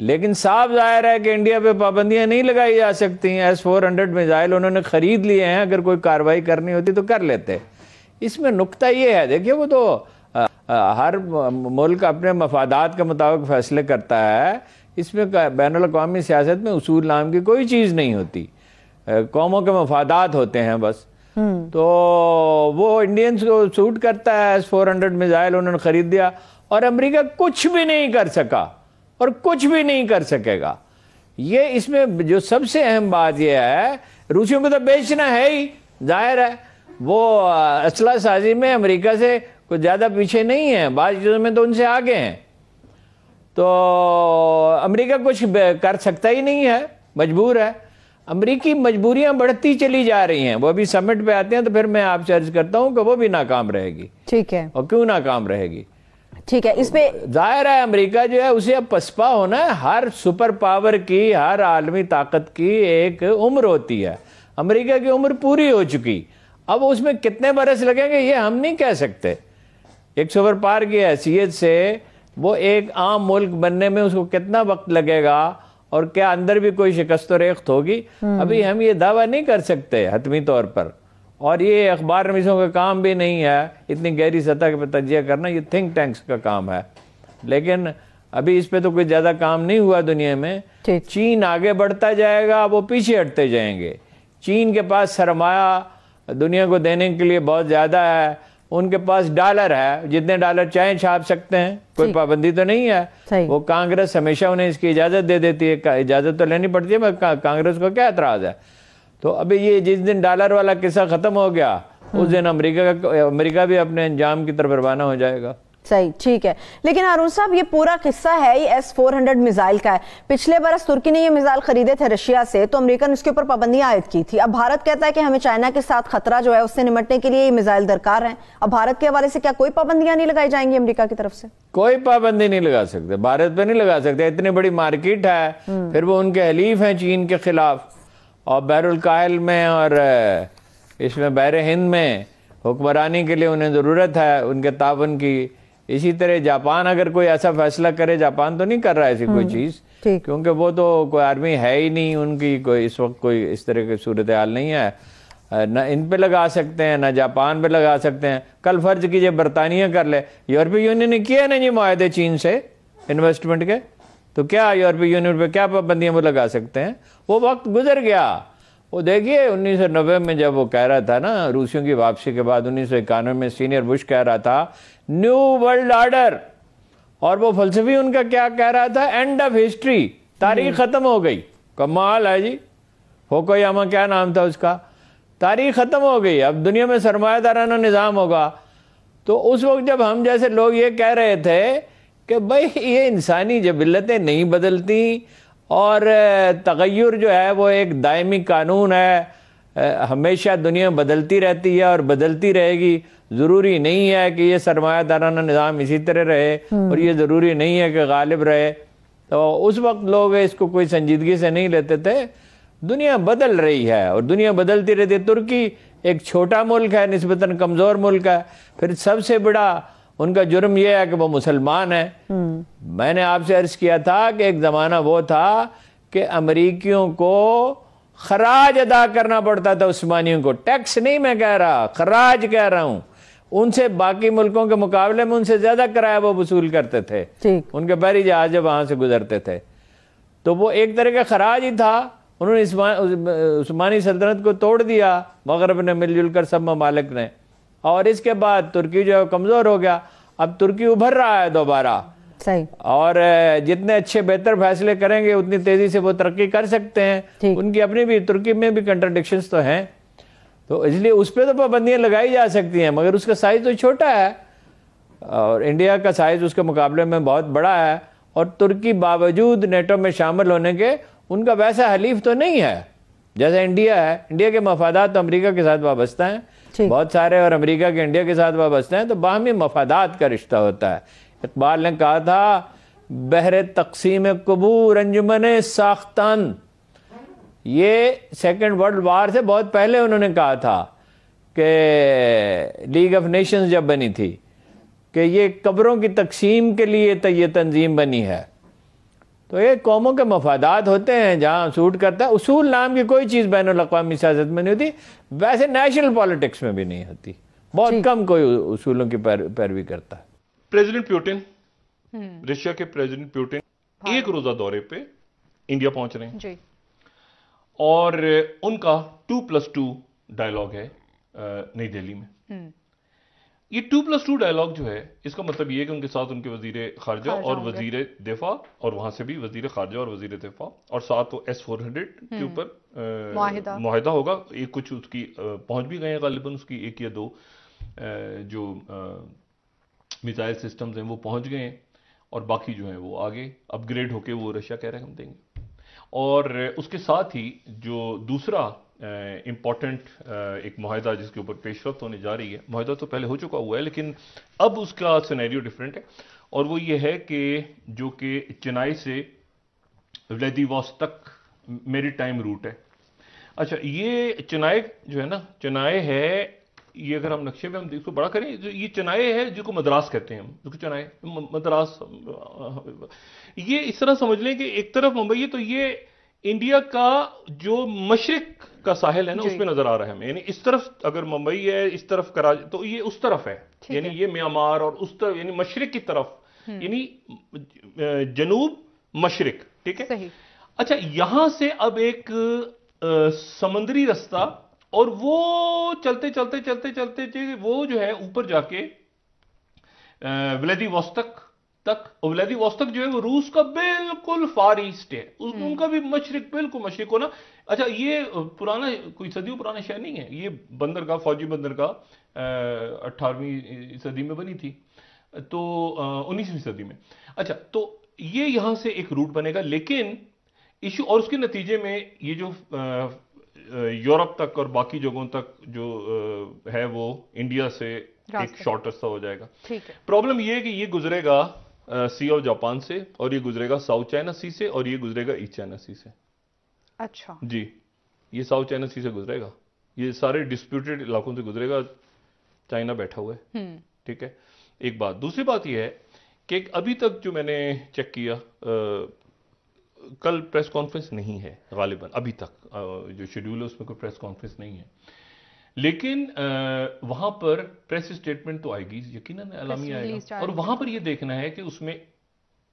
लेकिन साफ जाहिर है कि इंडिया पे पाबंदियां नहीं लगाई जा सकती हैं एस फोर हंड्रेड मिज़ाइल उन्होंने ख़रीद लिए हैं अगर कोई कार्रवाई करनी होती तो कर लेते इसमें नुकता ये है देखिए वो तो आ, आ, हर मुल्क अपने मफादात के मुताबिक फैसले करता है इसमें बैन अवी सियासत में उसूल नाम की कोई चीज़ नहीं होती कौमों के मफादात होते हैं बस हम्म। तो वो इंडियंस को सूट करता है एस फोर हंड्रेड मिज़ाइल उन्होंने ख़रीद दिया और अमरीका कुछ भी नहीं कर सका और कुछ भी नहीं कर सकेगा ये इसमें जो सबसे अहम बात यह है रूसियों को तो बेचना है ही जाहिर है वो असला साजी में अमेरिका से कुछ ज़्यादा पीछे नहीं है बाद चीज़ों में तो उनसे आगे हैं तो अमेरिका कुछ कर सकता ही नहीं है मजबूर है अमेरिकी मजबूरियां बढ़ती चली जा रही हैं वो अभी समिट पे आते हैं तो फिर मैं आपसे अर्ज करता हूँ कि वो भी नाकाम रहेगी ठीक है और क्यों नाकाम रहेगी ठीक है इस पे जाहिर है अमेरिका जो है उसे अब पसपा होना है हर सुपर पावर की हर आलमी ताकत की एक उम्र होती है अमेरिका की उम्र पूरी हो चुकी अब उसमें कितने बरस लगेंगे ये हम नहीं कह सकते एक सुपर पावर की हैसियत से वो एक आम मुल्क बनने में उसको कितना वक्त लगेगा और क्या अंदर भी कोई शिकस्त रेख्त होगी हम्म। अभी हम ये दावा नहीं कर सकते हतमी तौर पर और ये अखबार नवीसों का काम भी नहीं है इतनी गहरी सतह पर तजिया करना ये थिंक टैंक्स का काम है लेकिन अभी इस पे तो कोई ज़्यादा काम नहीं हुआ दुनिया में चीन आगे बढ़ता जाएगा वो पीछे हटते जाएंगे चीन के पास सरमाया दुनिया को देने के लिए बहुत ज़्यादा है उनके पास डॉलर है जितने डॉलर चाहे छाप सकते हैं कोई पाबंदी तो नहीं है वो कांग्रेस हमेशा उन्हें इसकी इजाज़त दे देती है इजाज़त तो लेनी पड़ती है कांग्रेस को क्या एतराज़ है तो अभी ये जिस दिन डॉलर वाला किस्सा ख़त्म हो गया हम्म। उस दिन अमेरिका का अमेरिका भी अपने अंजाम की तरफ रवाना हो जाएगा सही ठीक है लेकिन अरुण साहब ये पूरा किस्सा है ये एस फोर हंड्रेड मिसाइल का है पिछले बरस तुर्की ने ये मिसाइल खरीदे थे रशिया से तो अमेरिका ने उसके ऊपर पाबंदियां आयद की थी अब भारत कहता है कि हमें चाइना के साथ खतरा जो है उससे निमटने के लिए ये मिसाइल दरकार है अब भारत के हवाले से क्या कोई पाबंदियां नहीं लगाई जाएंगी अमरीका की तरफ से कोई पाबंदी नहीं लगा सकते भारत पे नहीं लगा सकते इतनी बड़ी मार्केट है हम्म। फिर वो उनके हलीफ है चीन के खिलाफ और बैरुलकायल में और इसमें बैर हिंद में हुक्मरानी के लिए उन्हें ज़रूरत है उनके ताबन की इसी तरह जापान अगर कोई ऐसा फैसला करे जापान तो नहीं कर रहा है ऐसी कोई हम्म, चीज़ क्योंकि वो तो कोई आर्मी है ही नहीं उनकी कोई इस वक्त कोई इस तरह की सूरत हाल नहीं है ना इन पे लगा सकते हैं ना जापान पे लगा सकते हैं कल फर्ज कीजिए बरतानिया कर ले यूरोपीय यूनियन ने किया ना जी माहे चीन से इन्वेस्टमेंट के तो क्या यूरोपीय यूनियन पर क्या पाबंदियां वो लगा सकते हैं वो वक्त गुजर गया वो देखिए उन्नीस में जब वो कह रहा था ना रूसियों की वापसी के बाद उन्नीस में सीनियर बुश कह रहा था न्यू वर्ल्ड ऑर्डर और वो फलसफी उनका क्या कह रहा था एंड ऑफ हिस्ट्री तारीख हम्म। ख़त्म हो गई कमाल है जी फोकोयामा क्या नाम था उसका तारीख ख़त्म हो गई अब दुनिया में सरमादाराना निज़ाम होगा तो उस वक्त जब हम जैसे लोग ये कह रहे थे कि भाई ये इंसानी जबिलतें नहीं बदलती और तगैर जो है वो एक दायमी कानून है हमेशा दुनिया बदलती रहती है और बदलती रहेगी ज़रूरी नहीं है कि ये सरमायादाराना निज़ाम इसी तरह रहे हम्म। और ये ज़रूरी नहीं है कि गालिब रहे तो उस वक्त लोग इसको कोई संजीदगी से नहीं लेते थे दुनिया बदल रही है और दुनिया बदलती रहती है तुर्की एक छोटा मुल्क है नस्बता कमज़ोर मुल्क है फिर सबसे बड़ा उनका जुर्म यह है कि वो मुसलमान है मैंने आपसे अर्ज किया था कि एक ज़माना वो था कि अमरीकियों को खराज अदा करना पड़ता था उस्मानियों को टैक्स नहीं मैं कह रहा खराज कह रहा हूं उनसे बाकी मुल्कों के मुकाबले में उनसे ज़्यादा किराया वो वसूल करते थे उनके बहरी जहाज वहां से गुजरते थे तो वो एक तरह का खराज ही था उन्होंने उस्मानी सल्तनत को तोड़ दिया मगरब ने मिलजुल कर सब ममालिक ने और इसके बाद तुर्की जो है कमज़ोर हो गया अब तुर्की उभर रहा है दोबारा सही और जितने अच्छे बेहतर फैसले करेंगे उतनी तेजी से वो तरक्की कर सकते हैं उनकी अपनी भी तुर्की में भी कंट्राडिक्शन तो हैं तो इसलिए उस पर तो पाबंदियां लगाई जा सकती हैं मगर उसका साइज तो छोटा है और इंडिया का साइज उसके मुकाबले में बहुत बड़ा है और तुर्की बावजूद नेटो में शामिल होने के उनका वैसा हलीफ तो नहीं है जैसा इंडिया है इंडिया के मफादात तो अमरीका के साथ वाबस्ता हैं बहुत सारे और अमेरिका के इंडिया के साथ वाबस्ते हैं तो बाहमी मफादात का रिश्ता होता है इकबाल ने कहा था बहर तकसीम कबूर अंजुमन साख्तान ये सेकेंड वर्ल्ड वार से बहुत पहले उन्होंने कहा था कि लीग ऑफ नेशंस जब बनी थी कि ये कब्रों की तकसीम के लिए तो ये तंजीम बनी है तो ये कौमों के मफादात होते हैं जहाँ सूट करता है उसूल नाम की कोई चीज़ बैन अवी सियासत में नहीं होती वैसे नेशनल पॉलिटिक्स में भी नहीं होती बहुत कम कोई उसूलों की पैरवी करता है प्रेसिडेंट प्यूटिन हम्म। रशिया के प्रेसिडेंट प्यूटिन हाँ। एक रोजा दौरे पे इंडिया पहुंच रहे हैं जी। और उनका टू प्लस टू डायलॉग है नई दिल्ली में हम्म। ये टू प्लस टू डायलॉग जो है इसका मतलब ये कि उनके साथ उनके वजीर खारजा और वजीर दिफा और वहां से भी वजीर खारजा और वजीर दिफा और साथ वो एस फोर हंड्रेड के हम्म। ऊपर माहिदा होगा एक कुछ उसकी पहुंच भी गए हैं गालिबन उसकी एक या दो जो मिसाइल सिस्टम्स हैं वो पहुंच गए हैं और बाकी जो हैं वो आगे अपग्रेड होके वो रशिया कह रहे हैं हम देंगे और उसके साथ ही जो दूसरा इम्पॉर्टेंट एक माहिदा जिसके ऊपर पेशरफ होने जा रही है माहिदा तो पहले हो चुका हुआ है लेकिन अब उसका सिनेरियो डिफरेंट है और वो ये है कि जो कि चेन्नई से व्लेदिवॉस तक मेरी टाइम रूट है अच्छा ये चेन्नई जो है ना चेन्नई है ये अगर हम नक्शे में हम देखो तो बड़ा करें ये चनाए है जिसको मद्रास कहते हैं हम जिसको चेन्नई मद्रास ये इस तरह समझ लें कि एक तरफ मुंबई है तो ये इंडिया का जो मशरक का साहिल है ना उसमें नजर आ रहा है हमें यानी इस तरफ अगर मुंबई है इस तरफ कराची तो ये उस तरफ है यानी ये म्यांमार और उस तरफ यानी मशरक की तरफ हम्म। यानी जनूब मशरक ठीक है अच्छा यहां से अब एक समुद्री समंदरी रास्ता और वो चलते चलते चलते चलते वो जो है ऊपर जाके व्लादिवोस्तक तक व्लादिवोस्तक जो है वो रूस का बिल्कुल फार ईस्ट है उस, हम्म। उनका भी मशरक बिल्कुल मशरक होना अच्छा ये पुराना कोई सदियों पुराना शहर नहीं है ये बंदरगाह फौजी बंदरगाह अट्ठारहवीं सदी में बनी थी तो उन्नीसवीं सदी में अच्छा तो ये यहां से एक रूट बनेगा लेकिन इशू और उसके नतीजे में ये जो यूरोप तक और बाकी जगहों तक जो है वो इंडिया से एक शॉर्ट रस्ता हो जाएगा प्रॉब्लम ये है कि ये गुजरेगा सी ऑफ जापान से और ये गुजरेगा साउथ चाइना सी से और ये गुजरेगा ईस्ट चाइना सी से अच्छा जी ये साउथ चाइना सी से गुजरेगा ये सारे डिस्प्यूटेड इलाकों से गुजरेगा चाइना बैठा हुआ है हम्म। ठीक है एक बात दूसरी बात यह है कि अभी तक जो मैंने चेक किया आ, कल प्रेस कॉन्फ्रेंस नहीं है गालिबा अभी तक आ, जो शेड्यूल है उसमें कोई प्रेस कॉन्फ्रेंस नहीं है लेकिन वहां पर प्रेस स्टेटमेंट तो आएगी यकीन अलामी आएगा और वहां पर यह देखना है कि उसमें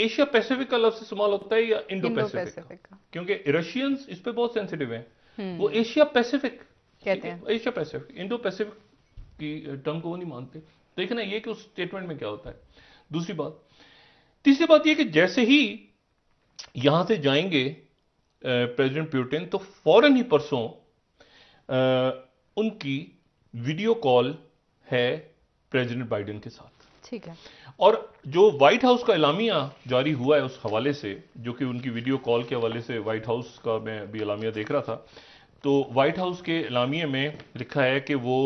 एशिया पैसिफिक का लफ्ज इस्तेमाल होता है या इंडो पैसिफिक क्योंकि रशियंस इस पर बहुत सेंसिटिव हैं हम्म। वो एशिया पैसिफिक कहते हैं एशिया पैसिफिक इंडो पैसिफिक की टर्म को वो नहीं मानते देखना ये कि उस स्टेटमेंट में क्या होता है दूसरी बात तीसरी बात यह कि जैसे ही यहां से जाएंगे प्रेसिडेंट प्यूटिन तो फौरन ही परसों उनकी वीडियो कॉल है प्रेसिडेंट बाइडेन के साथ ठीक है और जो व्हाइट हाउस का इलामिया जारी हुआ है उस हवाले से जो कि उनकी वीडियो कॉल के हवाले से व्हाइट हाउस का मैं अभी इलामिया देख रहा था तो व्हाइट हाउस के इलामिया में लिखा है कि वो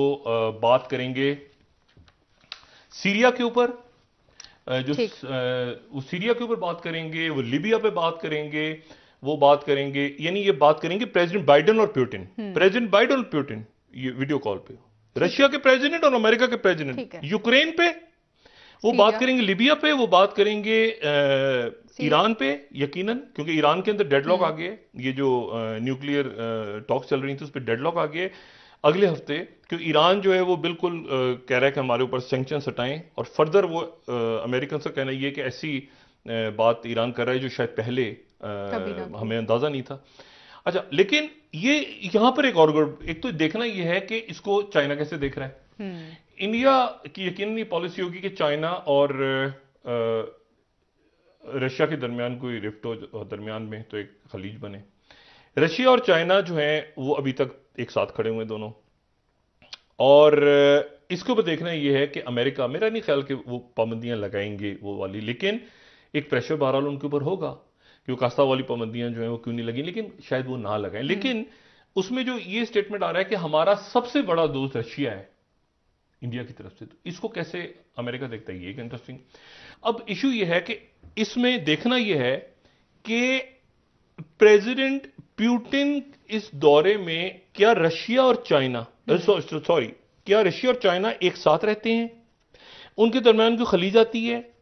बात करेंगे सीरिया के ऊपर जो वो सीरिया के ऊपर बात करेंगे वो लीबिया पे बात करेंगे वो बात करेंगे यानी ये बात करेंगे प्रेसिडेंट बाइडेन और प्यूटिन हम्म। प्रेसिडेंट बाइडेन और प्यूटिन वीडियो कॉल पे रशिया के प्रेसिडेंट और अमेरिका के प्रेसिडेंट यूक्रेन पे वो बात करेंगे लिबिया पे वो बात करेंगे ईरान पे यकीनन क्योंकि ईरान के अंदर डेडलॉक आ गए ये जो न्यूक्लियर टॉक्स चल रही थी उस पर डेडलॉक आ गए अगले हफ्ते क्योंकि ईरान जो है वो बिल्कुल आ, कह रहा है कि हमारे ऊपर सेंक्शन हटाएं और फर्दर वो अमेरिकन से कहना ये कि ऐसी बात ईरान कर रहा है जो शायद पहले आ, हमें अंदाज़ा नहीं था अच्छा लेकिन ये यहां पर एक और एक तो देखना यह है कि इसको चाइना कैसे देख रहा है हम्म। इंडिया की यकीन पॉलिसी होगी कि चाइना और रशिया के दरमियान कोई रिफ्ट हो दरमियान में तो एक खलीज बने रशिया और चाइना जो है वो अभी तक एक साथ खड़े हुए दोनों और इसके ऊपर देखना यह है कि अमेरिका मेरा नहीं ख्याल कि वो पाबंदियां लगाएंगे वो वाली लेकिन एक प्रेशर बहरहाल उनके ऊपर होगा कास्ता वाली पाबंदियां जो हैं वो क्यों नहीं लगी लेकिन शायद वो ना लगाए हम्म। लेकिन उसमें जो ये स्टेटमेंट आ रहा है कि हमारा सबसे बड़ा दोस्त रशिया है इंडिया की तरफ से तो इसको कैसे अमेरिका देखता है ये एक इंटरेस्टिंग अब इशू ये है कि इसमें देखना यह है कि प्रेसिडेंट प्यूटिन इस दौरे में क्या रशिया और चाइना हम्म। सॉरी क्या रशिया और चाइना एक साथ रहते हैं उनके दरमियान कोई खलीज आती है